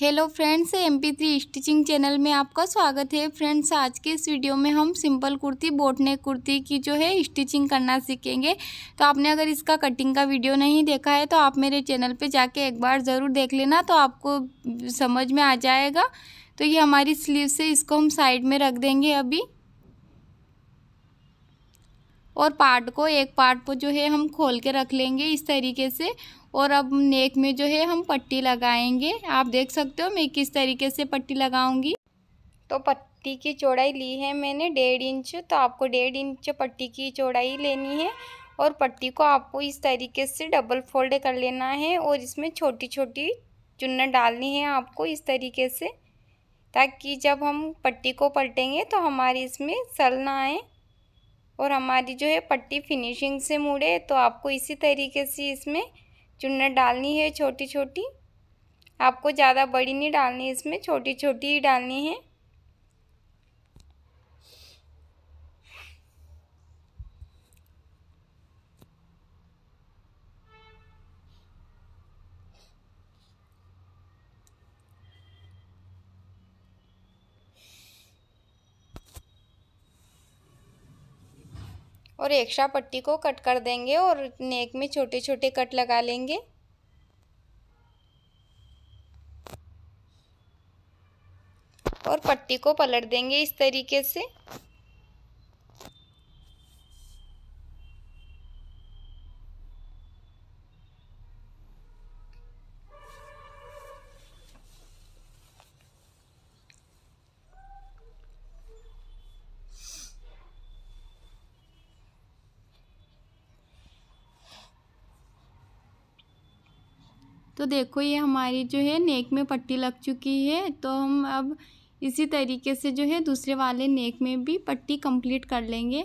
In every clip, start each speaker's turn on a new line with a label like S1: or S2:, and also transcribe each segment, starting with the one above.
S1: hello friends M P three stitching channel में आपका स्वागत है फ्रेंड्स आज के इस वीडियो में हम सिंपल कुर्ती बोटने कुर्ती की जो है स्टिचिंग करना सीखेंगे तो आपने अगर इसका कटिंग का वीडियो नहीं देखा है तो आप मेरे चैनल पे जाके एक बार ज़रूर देख लेना तो आपको समझ में आ जाएगा तो ये हमारी स्लीव से इसको हम साइड में रख देंगे अभी और पार्ट को एक पार्ट को जो है हम खोल के रख लेंगे इस तरीके से और अब नेक में जो है हम पट्टी लगाएंगे
S2: आप देख सकते हो मैं किस तरीके से पट्टी लगाऊंगी तो पट्टी की चौड़ाई ली है मैंने डेढ़ इंच तो आपको डेढ़ इंच पट्टी की चौड़ाई लेनी है और पट्टी को आपको इस तरीके से डबल फोल्ड कर लेना है और इसमें छोटी छोटी चुन्न डालनी है आपको इस तरीके से ताकि जब हम पट्टी को पलटेंगे तो हमारी इसमें सल ना आए और हमारी जो है पट्टी फिनिशिंग से मुड़े तो आपको इसी तरीके से इसमें चुन्नट डालनी है छोटी छोटी आपको ज़्यादा बड़ी नहीं डालनी इसमें छोटी छोटी ही डालनी है और एक्स्ट्रा पट्टी को कट कर देंगे और नेक में छोटे छोटे कट लगा लेंगे और पट्टी को पलट देंगे इस तरीके से
S1: तो देखो ये हमारी जो है नेक में पट्टी लग चुकी है तो हम अब इसी तरीके से जो है दूसरे वाले नेक में भी पट्टी कंप्लीट कर लेंगे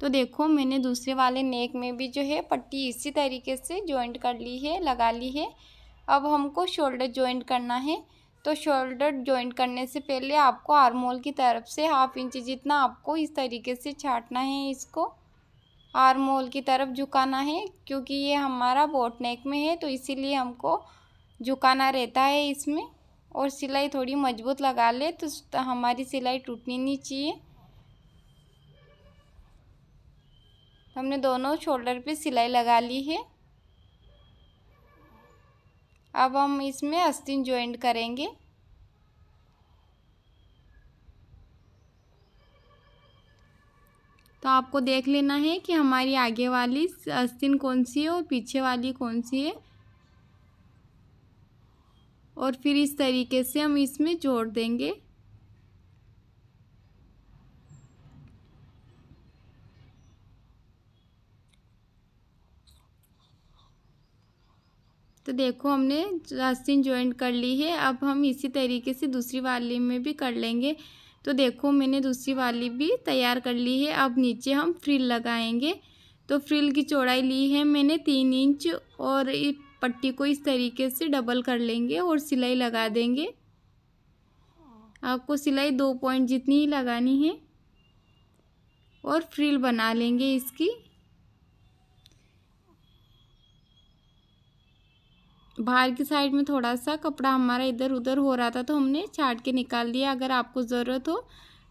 S1: तो देखो मैंने दूसरे वाले नेक में भी जो है पट्टी इसी तरीके से जॉइंट कर ली है लगा ली है अब हमको शोल्डर जॉइंट करना है तो शोल्डर जॉइंट करने से पहले आपको आर्मोल की तरफ से हाफ इंच जितना आपको इस तरीके से छाटना है इसको आर्म होल की तरफ झुकाना है क्योंकि ये हमारा बोट नेक में है तो इसीलिए हमको झुकाना रहता है इसमें और सिलाई थोड़ी मजबूत लगा ले तो हमारी सिलाई टूटनी नहीं चाहिए हमने दोनों शोल्डर पे सिलाई लगा ली है अब हम इसमें अस्तिन ज्वाइंट करेंगे तो आपको देख लेना है कि हमारी आगे वाली अस्तिन कौन सी है और पीछे वाली कौन सी है और फिर इस तरीके से हम इसमें जोड़ देंगे तो देखो हमने अस्तिन ज्वाइंट कर ली है अब हम इसी तरीके से दूसरी वाली में भी कर लेंगे तो देखो मैंने दूसरी वाली भी तैयार कर ली है अब नीचे हम फ्रिल लगाएंगे तो फ्रिल की चौड़ाई ली है मैंने तीन इंच और पट्टी को इस तरीके से डबल कर लेंगे और सिलाई लगा देंगे आपको सिलाई दो पॉइंट जितनी ही लगानी है और फ्रिल बना लेंगे इसकी बाहर की साइड में थोड़ा सा कपड़ा हमारा इधर उधर हो रहा था तो हमने छाट के निकाल दिया अगर आपको ज़रूरत हो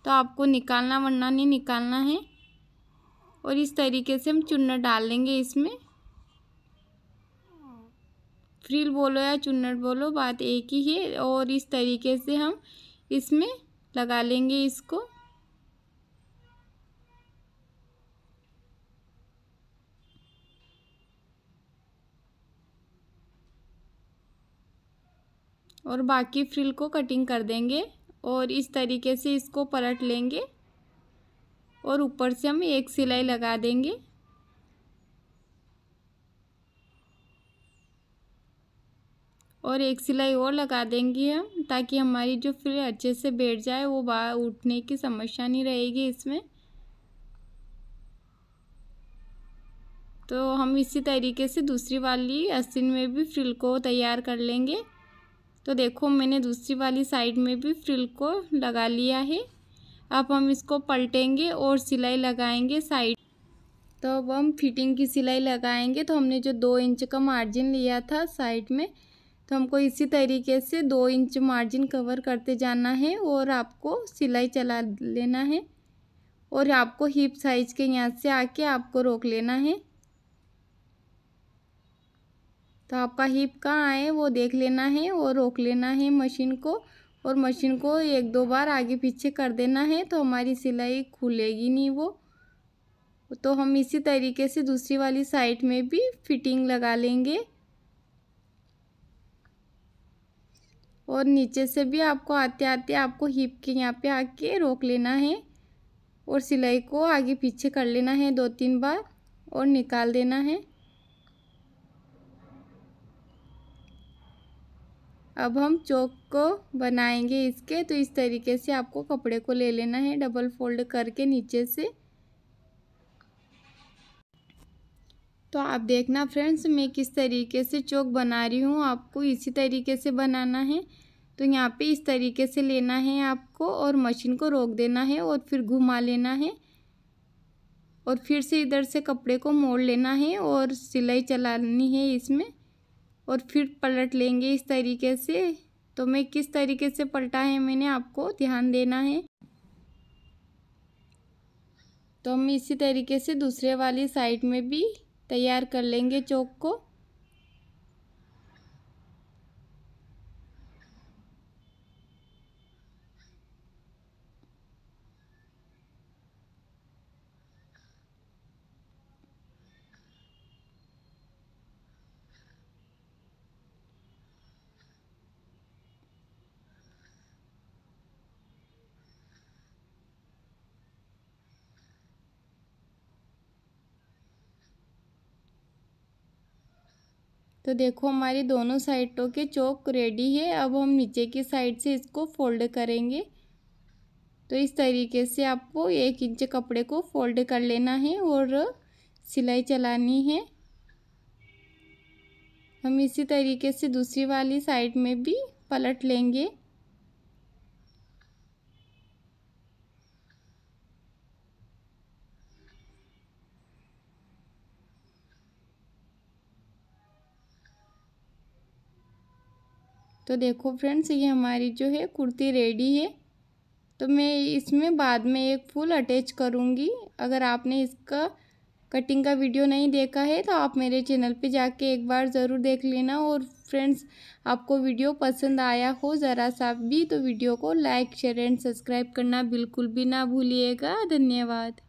S1: तो आपको निकालना वरना नहीं निकालना है और इस तरीके से हम चुन्नट डाल लेंगे इसमें फ्रिल बोलो या चुन्नट बोलो बात एक ही है और इस तरीके से हम इसमें लगा लेंगे इसको और बाकी फ्रिल को कटिंग कर देंगे और इस तरीके से इसको पलट लेंगे और ऊपर से हम एक सिलाई लगा देंगे और एक सिलाई और लगा देंगे हम ताकि हमारी जो फ्रिल अच्छे से बैठ जाए वो बाहर उठने की समस्या नहीं रहेगी इसमें तो हम इसी तरीके से दूसरी वाली अस्तिन में भी फ्रिल को तैयार कर लेंगे तो देखो मैंने दूसरी वाली साइड में भी फ्रिल को लगा लिया है अब हम इसको पलटेंगे और सिलाई लगाएंगे साइड तो अब हम फिटिंग की सिलाई लगाएंगे तो हमने जो दो इंच का मार्जिन लिया था साइड में तो हमको इसी तरीके से दो इंच मार्जिन कवर करते जाना है और आपको सिलाई चला लेना है और आपको हिप साइज के यहाँ से आके आपको रोक लेना है तो आपका हिप कहाँ आए वो देख लेना है और रोक लेना है मशीन को और मशीन को एक दो बार आगे पीछे कर देना है तो हमारी सिलाई खुलेगी नहीं वो तो हम इसी तरीके से दूसरी वाली साइड में भी फिटिंग लगा लेंगे और नीचे से भी आपको आते आते आपको हिप के यहाँ पे आके रोक लेना है और सिलाई को आगे पीछे कर लेना है दो तीन बार और निकाल देना है अब हम चौक को बनाएंगे इसके तो इस तरीके से आपको कपड़े को ले लेना है डबल फोल्ड करके नीचे से तो आप देखना फ्रेंड्स मैं किस तरीके से चौक बना रही हूँ आपको इसी तरीके से बनाना है तो यहाँ पे इस तरीके से लेना है आपको और मशीन को रोक देना है और फिर घुमा लेना है और फिर से इधर से कपड़े को मोड़ लेना है और सिलाई चलानी है इसमें और फिर पलट लेंगे इस तरीके से तो मैं किस तरीके से पलटा है मैंने आपको ध्यान देना है तो हम इसी तरीके से दूसरे वाली साइड में भी तैयार कर लेंगे चौक को तो देखो हमारी दोनों साइडों के चौक रेडी है अब हम नीचे की साइड से इसको फोल्ड करेंगे तो इस तरीके से आपको एक इंच कपड़े को फोल्ड कर लेना है और सिलाई चलानी है हम इसी तरीके से दूसरी वाली साइड में भी पलट लेंगे तो देखो फ्रेंड्स ये हमारी जो है कुर्ती रेडी है तो मैं इसमें बाद में एक फूल अटैच करूँगी अगर आपने इसका कटिंग का वीडियो नहीं देखा है तो आप मेरे चैनल पे जाके एक बार ज़रूर देख लेना और फ्रेंड्स आपको वीडियो पसंद आया हो ज़रा सा भी तो वीडियो को लाइक शेयर एंड सब्सक्राइब करना बिल्कुल भी ना भूलिएगा धन्यवाद